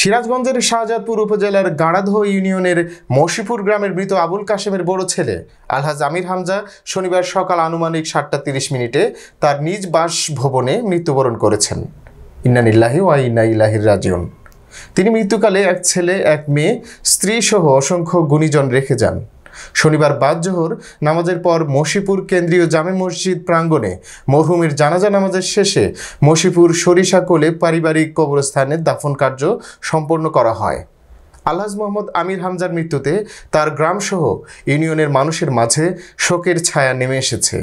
সিরাজগঞ্জের শাহজাদপুর উপজেলার গাড়াধো ইউনিয়নের মশিপুর গ্রামের মৃত আবুল কাশেমের বড় ছেলে আলহাজ আমির হামজা শনিবার সকাল আনুমানিক সাতটা তিরিশ মিনিটে তার নিজ বাসভবনে মৃত্যুবরণ করেছেন ইন্নানিল্লাহি ওয়া ইন্না ইলাহির রাজিউন তিনি মৃত্যুকালে এক ছেলে এক মেয়ে স্ত্রী সহ অসংখ্য গুণীজন রেখে যান শনিবার বাদ জোহর নামাজের পর মশিপুর কেন্দ্রীয় জামে মসজিদ প্রাঙ্গণে মরহুমের জানাজা নামাজের শেষে মশিপুর সরিষা কোলে পারিবারিক কবরস্থানে দাফন কার্য সম্পন্ন করা হয় আলহাজ মোহাম্মদ আমির হামজার মৃত্যুতে তার গ্রামসহ ইউনিয়নের মানুষের মাঝে শোকের ছায়া নেমে এসেছে